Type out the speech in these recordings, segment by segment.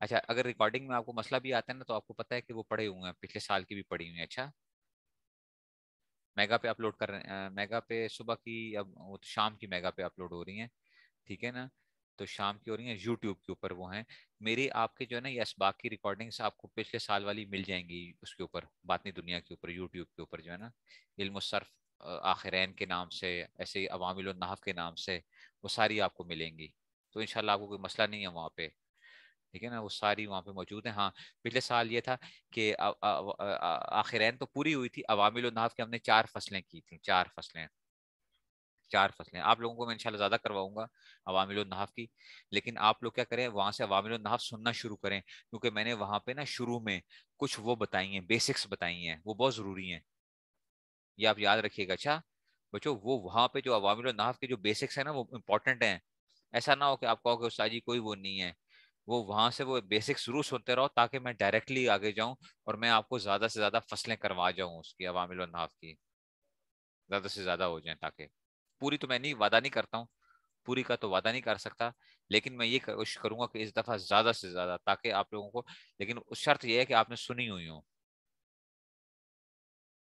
अच्छा अगर रिकॉर्डिंग में आपको मसला भी आता है ना तो आपको पता है कि वो पड़े हुए हैं पिछले साल की भी पड़ी हुई है अच्छा मेगा पे अपलोड कर रहे हैं मेगा पे सुबह की अब तो शाम की मेगा पे अपलोड हो रही हैं ठीक है ना तो शाम की हो रही है यूट्यूब के ऊपर वो हैं मेरी आपके जो है ना यस बाकी की रिकॉर्डिंग्स आपको पिछले साल वाली मिल जाएंगी उसके ऊपर बातनी दुनिया के ऊपर यूट्यूब के ऊपर जो है ना इल्म सर्फ के नाम से ऐसे अवामिल नहाफ के नाम से वो सारी आपको मिलेंगी तो इनशाला आपको कोई मसला नहीं है वहाँ पे ठीक है ना वो सारी वहाँ पे मौजूद है हाँ पिछले साल ये था कि आखिर तो पूरी हुई थी अवामिल नाफ की हमने चार फसलें की थी चार फसलें चार फसलें आप लोगों को मैं इनशाला ज़्यादा करवाऊंगा अवामिल नहाफ की लेकिन आप लोग क्या करें वहाँ से अवामिल सुनना शुरू करें क्योंकि मैंने वहाँ पे ना शुरू में कुछ वो बताई हैं बेसिक्स बताई हैं वो बहुत ज़रूरी हैं ये आप याद रखिएगा अच्छा बच्चो वो वहाँ पे जो अवामिल नाफ के जो बेसिक्स हैं ना वो इम्पोर्टेंट हैं ऐसा ना हो कि आप कहो कि उस्ताद जी कोई वो नहीं है वो वहाँ से वो बेसिक शुरू सुनते रहो ताकि मैं डायरेक्टली आगे जाऊँ और मैं आपको ज़्यादा से ज़्यादा फसलें करवा जाऊँ उसकी अवामिल नाफ की ज़्यादा से ज़्यादा हो जाए ताकि पूरी तो मैं नहीं वादा नहीं करता हूँ पूरी का तो वादा नहीं कर सकता लेकिन मैं ये कोशिश करूँगा कि इस दफ़ा ज़्यादा से ज़्यादा ताकि आप लोगों को लेकिन उस शर्त यह है कि आपने सुनी हुई हो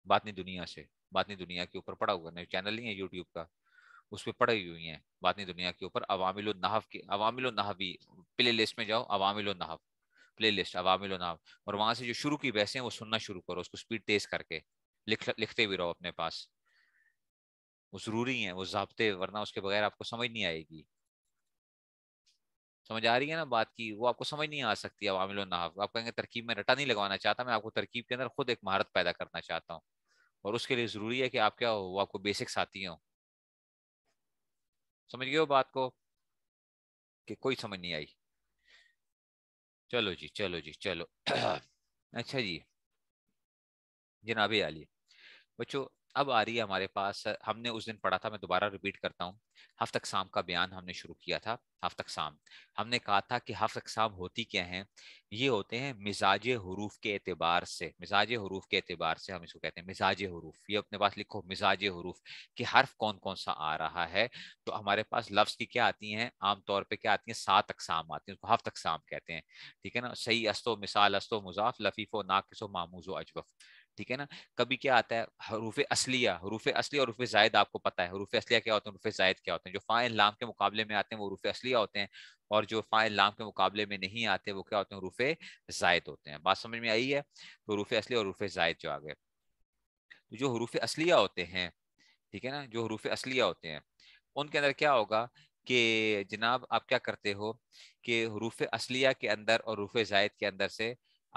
बात नहीं दुनिया से बातनी दुनिया के ऊपर पड़ा हुआ नहीं चैनल नहीं है यूट्यूब का उस पर पड़ी हुई हैं बातनी दुनिया के ऊपर अवामिल नहफ के अवामिल नहवी प्ले लिस्ट में जाओ अवामिल नहफ प्ले लिस्ट अवामिल नहव और वहाँ से जो शुरू की बहसें वो सुनना शुरू करो उसको स्पीड तेज करके लिख लिखते भी रहो अपने पास वो जरूरी है वो जबते वरना उसके बगैर आपको समझ नहीं आएगी समझ आ रही है ना बात की वो आपको समझ नहीं आ सकती अवामिल नहाफ आप कहेंगे तरकीब में रटा नहीं लगवाना चाहता मैं आपको तरकीब के अंदर खुद एक महारत पैदा करना चाहता हूँ और उसके लिए ज़रूरी है कि आप क्या हो वो आपको बेसिक्स आती हो समझ गए हो बात को कि कोई समझ नहीं आई चलो जी चलो जी चलो अच्छा जी जनाबे आलिए बच्चों अब आ रही है हमारे पास हमने उस दिन पढ़ा था मैं दोबारा रिपीट करता हूँ हफ्त अकसाम का बयान हमने शुरू किया था हफ्त अकसाम हमने कहा था कि हफ्त अकसाम होती क्या है ये होते हैं मिजाज हरूफ के एतबार से मिजाज हरूफ के एतबार से हम इसको कहते हैं मिजाज हरूफ ये अपने पास लिखो मिजाज हरूफ कि हर्फ कौन कौन सा आ रहा है तो हमारे पास लफ्ज़ की क्या आती हैं आमतौर पर क्या आती हैं सात अकसाम आती हैं उसको हफ्त अकसाम कहते हैं ठीक है ना सही अस्तो मिसाल अस्तो मुजाफ लफीफो नाकिसो मामूजो अजवफ़ ठीक है ना कभी क्या आता है हरूफ असलिया हरूफ असली और रूफ जायद आपको पता है हरूफ असलिया क्या होते हैं रूफ जायद क्या होते हैं जो फ़ाइन लाम के मुकाबले में आते हैं वो रूफ असलिया होते हैं और जो फ़ाइन लाम के मुकाबले में नहीं आते वो क्या होते हैं रूफ जायद होते हैं बात समझ में आई है तो रूफ असली और रूफ जायद जो आ गए तो जो हरूफ असलिया होते हैं ठीक है ना जो हरूफ असलिया होते हैं उनके अंदर क्या होगा कि जनाब आप क्या करते हो कि हरूफ असलिया के अंदर और रूफ जायद के अंदर से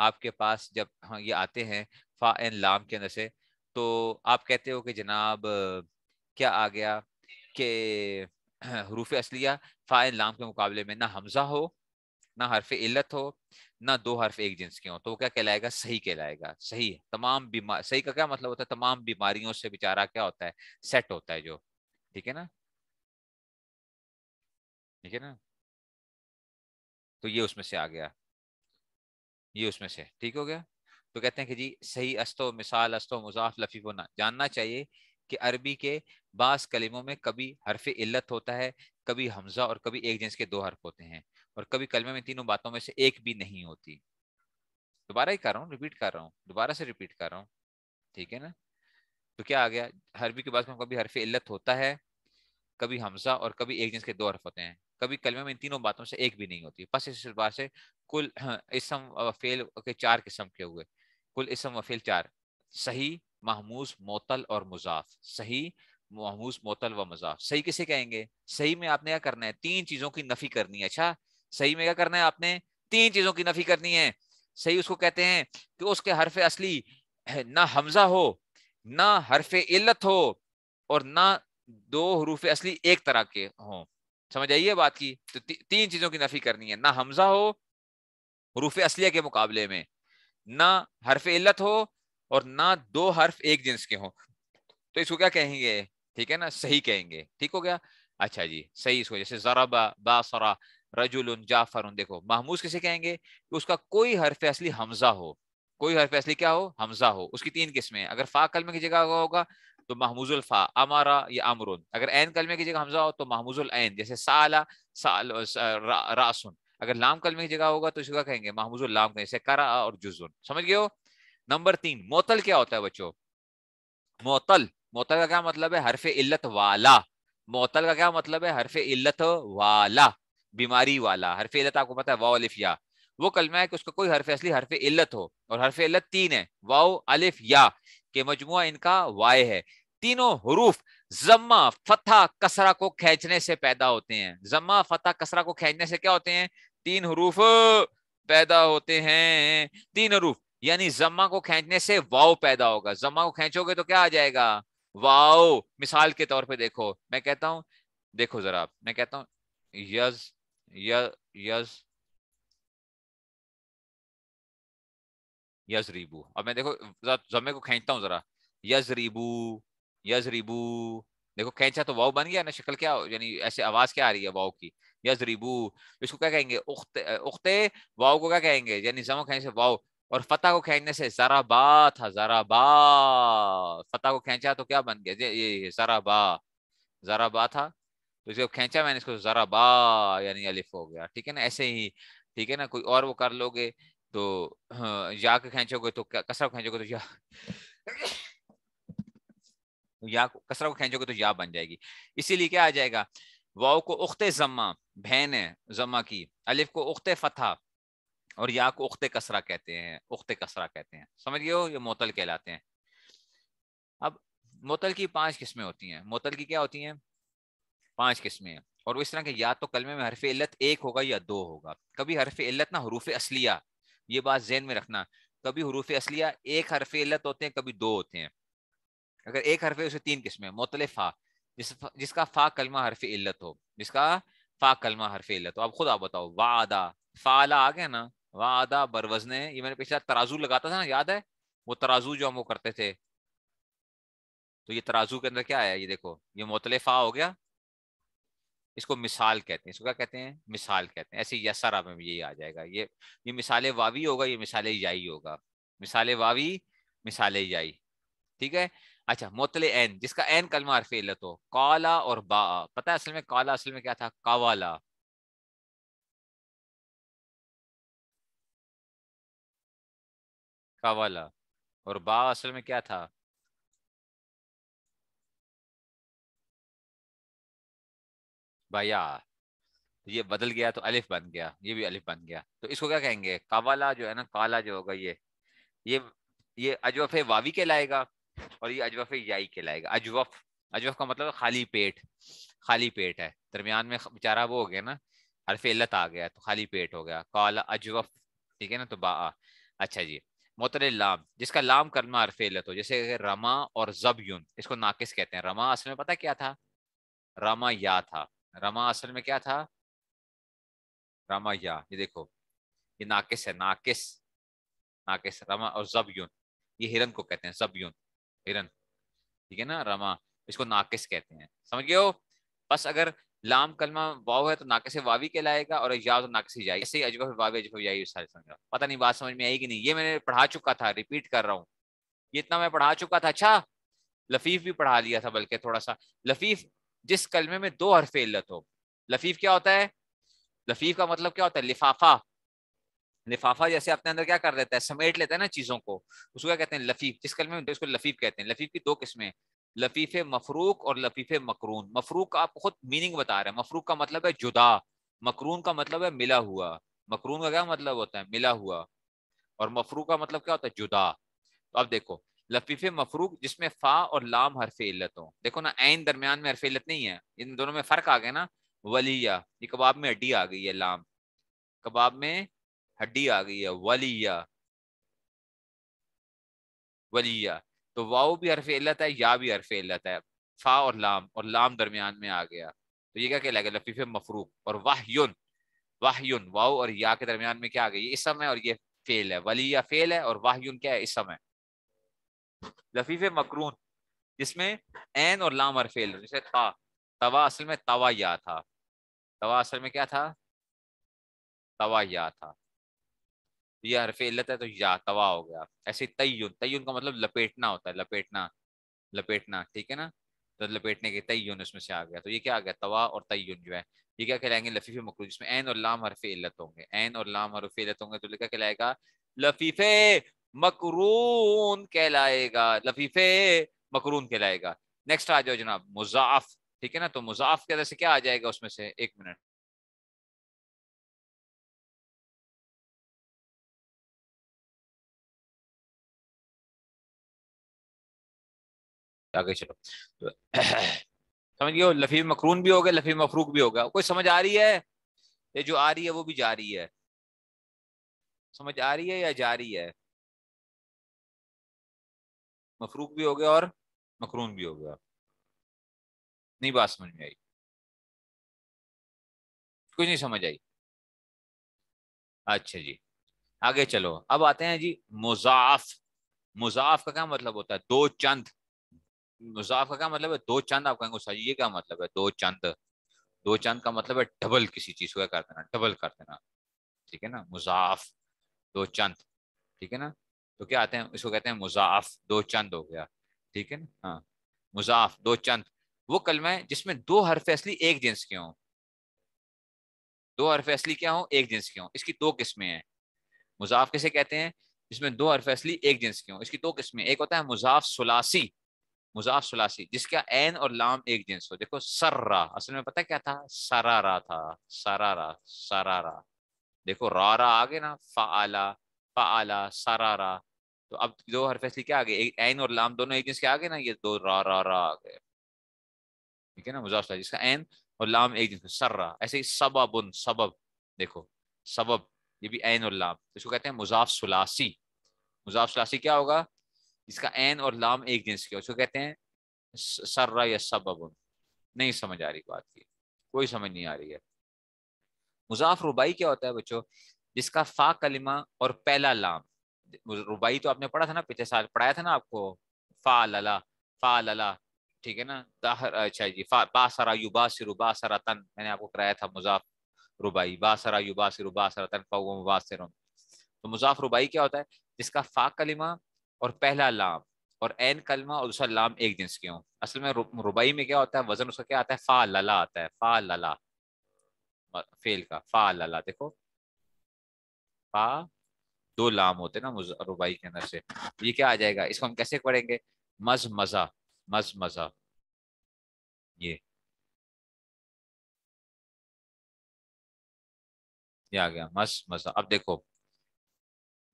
आपके पास जब हाँ ये आते हैं फा एन लाम के अंदर से तो आप कहते हो कि जनाब क्या आ गया कि हरूफ असलिया फा एन लाम के मुकाबले में ना हमजा हो ना हरफ इल्लत हो ना दो हरफ एक जिन्स के हों तो क्या कहलाएगा सही कहलाएगा सही तमाम बीमार सही का क्या मतलब होता है तमाम बीमारियों से बेचारा क्या होता है सेट होता है जो ठीक है ना ठीक है ना तो ये उसमें से आ गया ये उसमें से ठीक हो गया तो कहते हैं कि जी सही अस्तो मिसाल अस्तो मुजाफ लफीफ होना जानना चाहिए कि अरबी के बास कलिमों में कभी हरफ इल्लत होता है कभी हमजा और कभी एक जिन्स के दो हरफ होते हैं और कभी कलमे में तीनों बातों में से एक भी नहीं होती दोबारा ही कर रहा हूँ रिपीट कर रहा हूँ दोबारा से रिपीट कर रहा हूँ ठीक है ना तो क्या आ गया अरबी के बाद में कभी हरफ इल्लत होता है कभी हमजा और कभी एक जिन्स के दो हरफ होते हैं कभी कलमे में इन तीनों बातों से एक भी नहीं होती बस इस बार से कुल हाँ, इसम फेल के चार किस्म के हुए कुल इसम वफील चार सही महमूस मोतल और मुजाफ सही महमूस मोतल व मुजाफ सही किसे कहेंगे सही में आपने क्या करना है तीन चीजों की नफी करनी है अच्छा सही में क्या करना है आपने तीन चीजों की नफी करनी है सही उसको कहते हैं कि उसके हरफ असली ना हमजा हो ना हरफ इल्लत हो और ना दो हरूफ असली एक तरह के हों समझ आइए बात की तो ती, तीन चीजों की नफी करनी है ना हमजा हो हरूफ असलिया के मुकाबले में ना हर्फ इल्लत हो और ना दो हर्फ एक जिन्स के हो तो इसको क्या कहेंगे ठीक है ना सही कहेंगे ठीक हो गया अच्छा जी सही इसको जैसे जराबा बासरा रजुल जाफर देखो महमूज किसे कहेंगे कि उसका कोई हरफ असली हमजा हो कोई हरफ असली क्या हो हमजा हो उसकी तीन किस्में अगर फा कलमे की जगह होगा तो महमूजुल फा अमारा या अमरुन अगर एन कलमे की जगह हमजा हो तो महमूजुल एन जैसे साला साल रासुन अगर लाम कलमे की जगह होगा तो इसका कहेंगे महमूज लाम कहेंगे सकारा और जुजुन समझ गए हो नंबर तीन मोतल क्या होता है बच्चों मोतल मोतल का क्या मतलब है हरफ इल्लत वाला मोतल का क्या मतलब है हरफ इल्लत वाला बीमारी वाला हरफ इल्लत आपको पता है वाओ अलिफ या वो कलमा है कि उसका कोई हरफ असली हरफ इल्लत हो और हरफ इल्लत तीन है वाओ अलिफ या के मजमु इनका वाय है तीनों हरूफ जम्मा फतह कसरा को खींचने से पैदा होते हैं जम्मा फतह कसरा को खींचने से क्या होते हैं तीन हरूफ पैदा होते हैं तीन हरूफ यानी जम्मा को खींचने से वाव पैदा होगा जम्मा को खींचोगे तो क्या आ जाएगा वाओ मिसाल के तौर पे देखो मैं कहता हूं देखो जरा मैं कहता हूं यज यज यज रिबू अब मैं देखो जम्मे को खींचता हूं जरा यज रिबू यज रिबू देखो खेचा तो वाव बन गया ना शक्ल क्या यानी ऐसे आवाज क्या आ रही है वाव की या जरीबू इसको क्या कहेंगे उखते उखते वाव को क्या कहेंगे यानी जमा खेच से वाव और फतह को खेचने से जरा बा था जरा बा फतह को खेचा तो क्या बन गया ये जरा बा जरा बा था तो जब खेचा मैंने इसको जरा बा यानी अलिफ हो गया ठीक है ना ऐसे ही ठीक है ना कोई और वो कर लोगे तो हाँ, या के खेचोगे तो कसर खेचोगे तो या या कसरा को खेचोगे तो या बन जाएगी इसीलिए क्या आ जाएगा वाओ को उख्ते जमा बहन है जमा की अलिफ को उख्ते फता और या को उख्ते कसरा कहते हैं उख्ते कसरा कहते हैं समझ गए हो ये मोतल कहलाते हैं अब मोतल की पांच किस्में होती हैं मोतल की क्या होती हैं पांच किस्में हैं और वो इस तरह के या तो कलमे में हरफ इल्लत एक होगा या दो होगा कभी हरफ इल्लत ना हरूफ असलिया ये बात जहन में रखना कभी हरूफ असलिया एक हरफ इल्लत होते हैं कभी दो होते हैं अगर एक हरफे उसे तीन किस्में मोतल फ़ा जिस जिसका फ़ा कलमा हरफ इल्लत हो जिसका फ़ा कलमा हरफ इल्लत हो अब खुद आप बताओ वादा फ़ाला आ गया ना वादा बरवजने ये मैंने पिछला तराजू लगाता था ना याद है वो तराजू जो हम वो करते थे तो ये तराजू के अंदर क्या आया ये देखो ये मोतल फ़ा हो गया इसको मिसाल कहते हैं इसको क्या कहते हैं मिसाल कहते हैं ऐसे यसरा में यही आ जाएगा ये ये मिसाल वावी होगा ये मिसाल याई होगा मिसाल वावी मिसाल याई ठीक है अच्छा मोतले एन जिसका एन कलमा अरफेल तो काला और बा पता है असल में काला असल में क्या था कावाला कावाला और बा असल में क्या था बया तो ये बदल गया तो अलिफ बन गया ये भी अलिफ बन गया तो इसको क्या कहेंगे कावाला जो है ना काला जो होगा ये ये ये अजवफे वावी के लाएगा और ये अजवफ याई लाएगा अजवफ अजवफ का मतलब खाली पेट खाली पेट है दरमियान में बेचारा वो हो गया ना हरफ आ गया तो खाली पेट हो गया काला अजवफ ठीक है ना तो बा अच्छा जी मोतर लाम जिसका लाम करना अरफेलत हो जैसे रमा और जबयुन इसको नाकिस कहते हैं रमा असल में पता क्या था रमा या था रमा असल में क्या था रमा या ये देखो ये नाकिस है नाकिस नाकिस रमा और जबयुन ये हिरन को कहते हैं जबयुन हिरन ठीक है ना रमा इसको नाकिस कहते हैं समझ गए हो बस अगर लाम कलमा वाव है तो नाकिस वावी वावी कहलाएगा और या तो नाकिस ही जाएगी ऐसे अजबा वाव अजबा सारे समझ पता नहीं बात समझ में आई कि नहीं ये मैंने पढ़ा चुका था रिपीट कर रहा हूँ ये इतना मैं पढ़ा चुका था अच्छा लफीफ भी पढ़ा लिया था बल्कि थोड़ा सा लफीफ जिस कलमे में दो हरफ इल्लत हो लफीफ क्या होता है लफीफ का मतलब क्या होता है लिफाफा लिफाफा जैसे अपने अंदर क्या कर देता है समेट लेता है ना चीजों को उसको क्या कहते हैं लफीफ जिस कल में उसको लफीफ कहते हैं लफीफ की दो किस्में लफीफ मफरूक और लफीफे मकरून मफरूक का आप खुद मीनिंग बता रहे हैं मफरूक का मतलब है जुदा मकरून का मतलब है मिला हुआ मकरून का क्या मतलब होता है मिला हुआ और मफरू का मतलब क्या होता है जुदा तो अब देखो लफीफ मफरूक जिसमें फा और लाम हरफे इल्लत हो देखो ना ऐन दरमियान में हरफे इल्लत नहीं है इन दोनों में फर्क आ गया ना वलिया ये कबाब में अड्डी आ गई है लाम कबाब में हड्डी आ गई है वलिया वलिया तो वाओ भी हरफ इल्लत है या भी हरफ इल्लत है फा और लाम और लाम दरमियान में आ गया तो ये क्या कहलाएगा लफीफ मफरूक और वाहयुन वाहयुन वाओ और या के दरमियान में क्या आ गई इसम है और ये फेल है वलिया फेल है और वाहयुन क्या है इसम है लफीफ मकरून जिसमें एन और लाम और फेल जैसे था तवा असल में तवा या था तवा असल में क्या था तवा या था ये हरफ इल्लत है तो या तवा हो गया ऐसे तयन तयन का मतलब लपेटना होता है लपेटना लपेटना ठीक है ना तो लपेटने के तयन उसमें से आ गया तो ये क्या आ गया तवा और तयन जो है ये क्या कहलाएंगे लफीफे मकरू जिसमें एन और लाम हरफ इल्लत होंगे एन और लाम हरफ इल्लत होंगे तो क्या कहलाएगा लफीफे मकरून कहलाएगा लफीफे मकरून कहलाएगा नेक्स्ट आ जाओ जनाब मुजाफ ठीक है ना तो मुजाफ के से क्या आ जाएगा उसमें से एक मिनट आगे चलो तो समझ गए लफी मकरून भी हो गया लफी मफरूक भी होगा कोई समझ आ रही है ये जो आ रही है वो भी जा रही है समझ आ रही है या जा रही है मफरूक भी हो गया और मकरून भी हो गया नहीं बात समझ में आई कुछ नहीं समझ आई अच्छा जी आगे चलो अब आते हैं जी मुजाफ मुजाफ का क्या मतलब होता है दो चंद मुजाफ का क्या मतलब है दो चंद आप कहेंगे सर ये क्या मतलब है दो चंद दो चंद का मतलब है डबल किसी चीज को कर देना डबल कर देना ठीक है ना मुजाफ दो चंद ठीक है ना तो क्या आते हैं इसको कहते हैं मुजाफ दो चंद हो गया ठीक है ना हाँ मुजाफ दो चंद वो कलमा है जिसमें दो हरफ असली एक जिन्स के हों दो हरफ असली क्या हो एक जिन्स के हों इसकी दो किस्में हैं मुजाफ किसे कहते हैं जिसमें दो हरफ असली एक जिन्स के हों इसकी दो किस्में एक होता है मुजाफ सुलासी मुजाफ सलासी जिसका एन और लाम एक जिन्स हो देखो सर्रा असल में पता क्या था सरारा था सरारा सरारा देखो रारा आगे गए ना फाला फाला सरारा तो अब दो हर फैसले क्या आ गए एन और लाम दोनों एक जिन्स के आगे ना ये दो रा रा रा आ गए ठीक है ना मुजाफ सलासी जिसका एन और लाम एक जिन्स सर्रा ऐसे ही सबब उन सबब देखो सबब ये भी एन और लाम तो इसको कहते हैं मुजाफ सलासी मुजाफ सलासी क्या होगा जिसका एन और लाम एक जिन्स के उसको कहते हैं सर्रा या सबब नहीं समझ आ रही बात की कोई समझ नहीं आ रही है मुजाफ रुबाई क्या होता है बच्चों जिसका फा कलिमा और पहला लाम रुबाई तो आपने पढ़ा था ना पिछले साल पढ़ाया था ना आपको फा लला फा लला ठीक है ना दाहर अच्छा जी फा यु बा सिरु सरा तन मैंने आपको कराया था मुजाफ रुबाई यु बा सिरु सरा तन फा मुबासर तो मुजाफ रुबाई क्या होता है जिसका फा कलिमा और पहला लाम और एन कलमा और दूसरा लाम एक जिन्स के असल में रुबाई रुबई में क्या होता है वजन उसका क्या आता है फा लला आता है फा लला फेल का फा लला देखो फा दो लाम होते ना रुबाई के अंदर से ये क्या आ जाएगा इसको हम कैसे पढ़ेंगे मज मजा मज मजा ये ये आ गया मस मजा अब देखो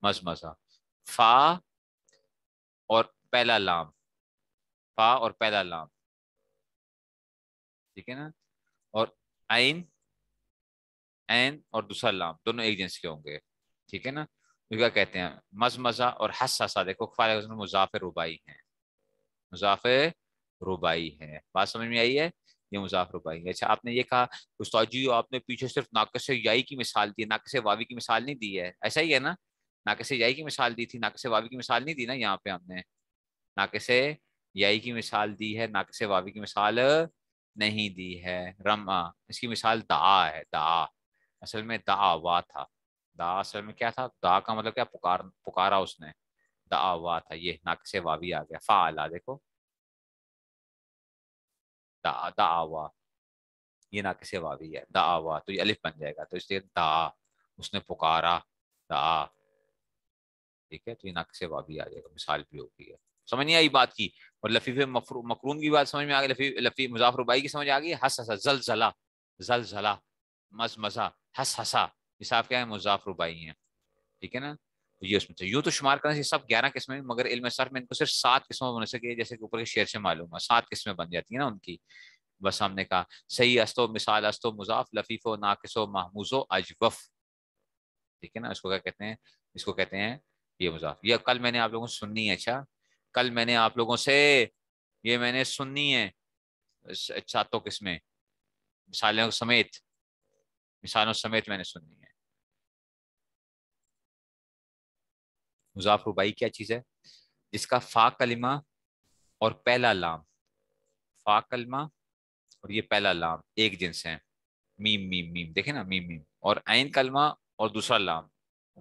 मस मजा फा और पहला लाम फा और पहला लाम ठीक है ना और आइन एन और दूसरा लाम दोनों एक जेंस के होंगे ठीक है ना क्या कहते हैं मज मजा और हसा देखो फार मुजाफिर रुबाई है मुजाफिर रुबाई है बात समझ में आई है ये मुजाफर रुबाई है अच्छा आपने ये कहा उस्ताद जी आपने पीछे सिर्फ नाकस याई की मिसाल दी नाकस वावी की मिसाल नहीं दी है ऐसा ही है ना ना किसी यही की मिसाल दी थी ना से वावी की मिसाल नहीं दी ना यहाँ पे हमने ना किसे यही की मिसाल दी है ना से वावी की मिसाल नहीं दी है रमा इसकी मिसाल दा है दा असल में दा वाह था दा असल में क्या था दा का मतलब क्या पुकार पुकारा उसने दा वाह था ये नाक से वावी आ गया फा आला देखो दा दा वाह ये ना से वावी है दा वाह तो ये अलिफ बन जाएगा तो इसलिए दा उसने पुकारा दा ठीक है तो ये से भी आ जाएगा मिसाल भी होगी है समझ नहीं आई बात की और लफीफे मकरून की बात समझ में आ गई लफी लफी मुजाफरबाई की समझ आ गई हस हसा जल जला जल जला मज मजा हस हसा मिसाफ क्या है मुजाफरबाई है ठीक है ना तो ये उसमें यूँ तो शुमार करना चाहिए सब ग्यारह किस्में मगर इल्म सर में इनको सिर्फ सात किस्में बन सके जैसे कि ऊपर के शेर से मालूम है सात किस्में बन जाती है ना उनकी बस हमने कहा सही अस्तो मिसाल अस्तो मुजाफ लफीफो नाकिसो महमूजो अजवफ ठीक है ना इसको क्या कहते हैं इसको कहते हैं ये मुजाफ ये कल मैंने आप लोगों से सुननी है अच्छा कल मैंने आप लोगों से ये मैंने सुननी है सातों किस्में मिसालों समेत मिसालों समेत मैंने सुननी है मुजाफ रुबाई क्या चीज़ है जिसका फा कलिमा और पहला लाम फा कलमा और ये पहला लाम एक जिन्स है मीम मीम मीम देखे ना मीम मीम और आइन कलमा और दूसरा लाम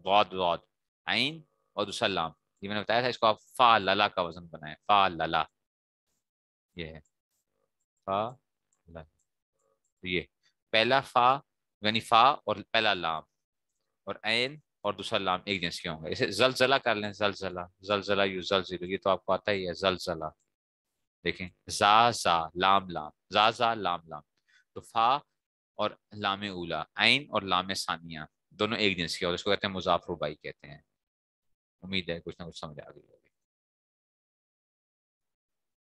गौद गौद आइन और दूसरा लाम ये मैंने बताया था इसको आप फा लला का वजन बनाए फा लला ये है फा लला तो ये पहला फा यानी फा और पहला लाम और ऐन और दूसरा लाम एक जैसे होंगे इसे जलजला कर लें जलजला जलजला यू जलजिलो ये तो आपको आता ही है जलजला देखें जा जा लाम लाम जा जा लाम लाम तो फा और लाम उला आइन और लाम सानिया दोनों एक जिन्स के और इसको कहते हैं मुजाफरुबाई कहते हैं umid de, ko'z ko'chdan o'tsa